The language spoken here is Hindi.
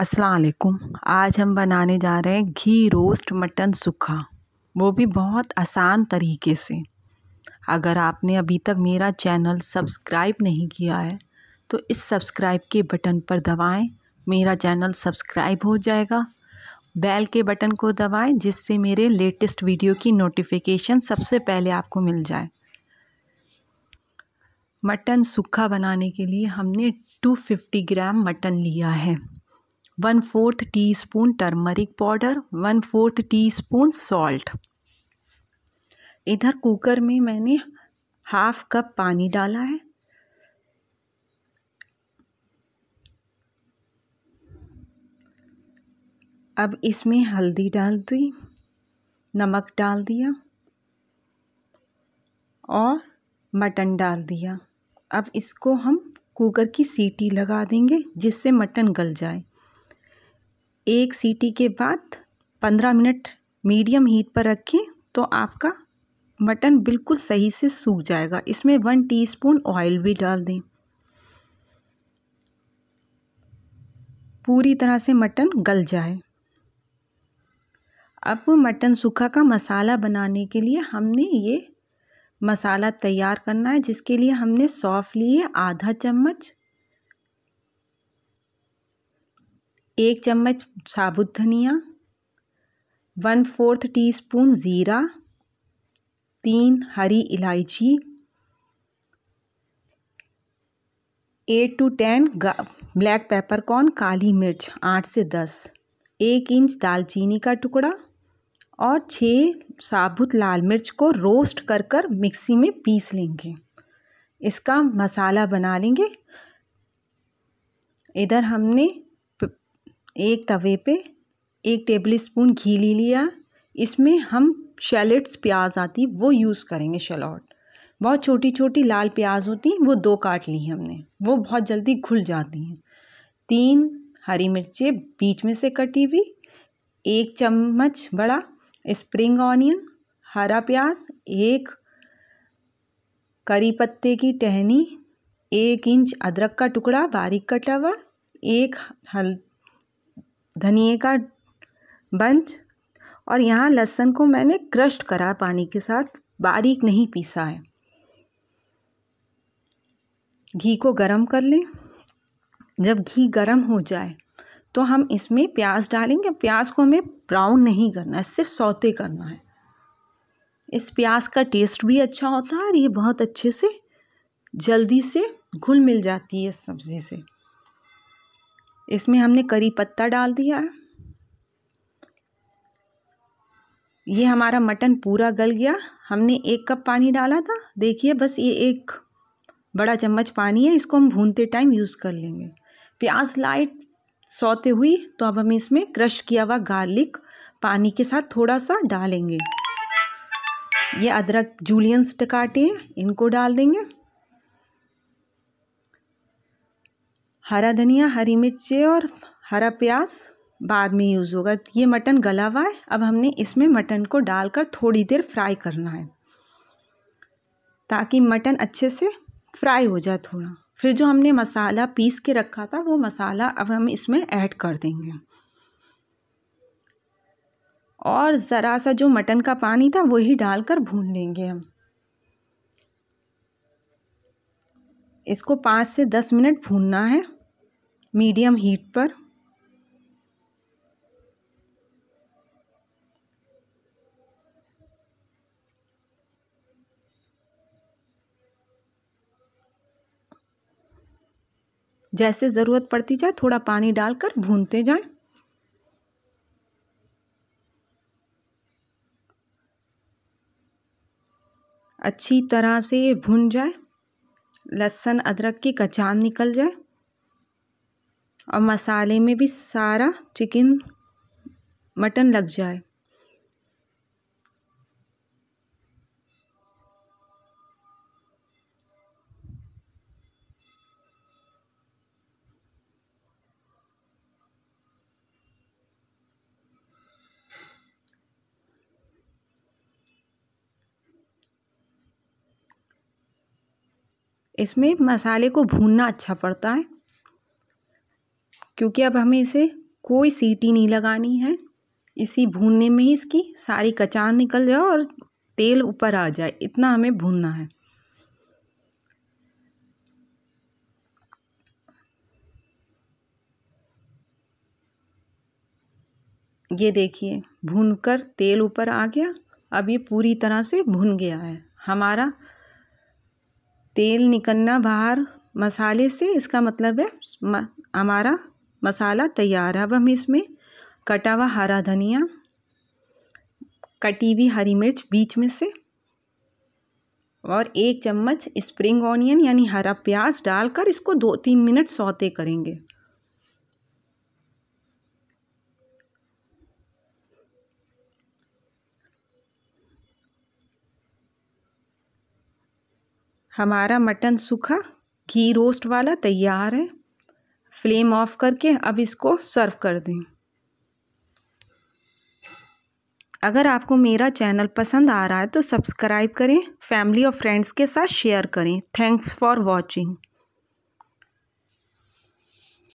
अस्सलाम वालेकुम आज हम बनाने जा रहे हैं घी रोस्ट मटन सूखा वो भी बहुत आसान तरीके से अगर आपने अभी तक मेरा चैनल सब्सक्राइब नहीं किया है तो इस सब्सक्राइब के बटन पर दबाएं मेरा चैनल सब्सक्राइब हो जाएगा बेल के बटन को दबाएं जिससे मेरे लेटेस्ट वीडियो की नोटिफिकेशन सबसे पहले आपको मिल जाए मटन सूखा बनाने के लिए हमने 250 ग्राम मटन लिया है one fourth teaspoon turmeric powder one fourth teaspoon salt इधर कुकर में मैंने हाफ कप पानी डाला है अब इसमें हल्दी डाल दी नमक डाल दिया और मटन डाल दिया अब इसको हम कुकर की सीटी लगा देंगे जिससे मटन गल जाए एक सीटी के बाद पंद्रह मिनट मीडियम हीट पर रखें तो आपका मटन बिल्कुल सही से सूख जाएगा इसमें वन टीस्पून ऑयल भी डाल दें पूरी तरह से मटन गल जाए अब मटन सूखा का मसाला बनाने के लिए हमने ये मसाला तैयार करना है जिसके लिए हमने सौंफ लिए आधा चम्मच एक चम्मच साबुत धनिया वन फोर्थ टीस्पून ज़ीरा तीन हरी इलायची eight to ten black peppercorn काली मिर्च आठ से दस एक इंच दालचीनी का टुकड़ा और छः साबुत लाल मिर्च को रोस्ट कर कर मिक्सी में पीस लेंगे इसका मसाला बना लेंगे इधर हमने एक तवे पे एक टेबल स्पून घी ले लिया इसमें हम शैलट्स प्याज आती वो यूज़ करेंगे शलॉट बहुत छोटी छोटी लाल प्याज होती हैं वो दो काट ली हमने वो बहुत जल्दी घुल जाती हैं तीन हरी मिर्चें बीच में से कटी हुई एक चम्मच बड़ा स्प्रिंग ऑनियन हरा प्याज एक करी पत्ते की टहनी एक इंच अदरक का टुकड़ा बारीक कटा हुआ एक हल धनिए का बंच और यहाँ लहसन को मैंने क्रश्ड करा पानी के साथ बारीक नहीं पीसा है घी को गरम कर लें जब घी गरम हो जाए तो हम इसमें प्याज डालेंगे प्याज को हमें ब्राउन नहीं करना है इससे सौते करना है इस प्याज का टेस्ट भी अच्छा होता है और ये बहुत अच्छे से जल्दी से घुल मिल जाती है इस सब्ज़ी से इसमें हमने करी पत्ता डाल दिया ये हमारा मटन पूरा गल गया हमने एक कप पानी डाला था देखिए बस ये एक बड़ा चम्मच पानी है इसको हम भूनते टाइम यूज़ कर लेंगे प्याज लाइट सौते हुई तो अब हम इसमें क्रश किया हुआ गार्लिक पानी के साथ थोड़ा सा डालेंगे ये अदरक जूलियंस टकाटे हैं इनको डाल देंगे हरा धनिया हरी मिर्ची और हरा प्याज बाद में यूज़ होगा ये मटन गला हुआ है अब हमने इसमें मटन को डालकर थोड़ी देर फ्राई करना है ताकि मटन अच्छे से फ्राई हो जाए थोड़ा फिर जो हमने मसाला पीस के रखा था वो मसाला अब हम इसमें ऐड कर देंगे और ज़रा सा जो मटन का पानी था वही डालकर भून लेंगे हम इसको पाँच से दस मिनट भूनना है मीडियम हीट पर जैसे ज़रूरत पड़ती जाए थोड़ा पानी डालकर भूनते जाएं अच्छी तरह से भुन जाए लहसुन अदरक की कचान निकल जाए और मसाले में भी सारा चिकन मटन लग जाए इसमें मसाले को भूनना अच्छा पड़ता है क्योंकि अब हमें इसे कोई सीटी नहीं लगानी है इसी भूनने में ही इसकी सारी कचान निकल जाए और तेल ऊपर आ जाए इतना हमें भूनना है ये देखिए भूनकर तेल ऊपर आ गया अब ये पूरी तरह से भुन गया है हमारा तेल निकलना बाहर मसाले से इसका मतलब है हमारा मसाला तैयार है अब हम इसमें कटा हुआ हरा धनिया कटी हुई हरी मिर्च बीच में से और एक चम्मच स्प्रिंग ऑनियन यानी हरा प्याज डालकर इसको दो तीन मिनट सौते करेंगे हमारा मटन सूखा घी रोस्ट वाला तैयार है फ्लेम ऑफ करके अब इसको सर्व कर दें अगर आपको मेरा चैनल पसंद आ रहा है तो सब्सक्राइब करें फैमिली और फ्रेंड्स के साथ शेयर करें थैंक्स फॉर वॉचिंग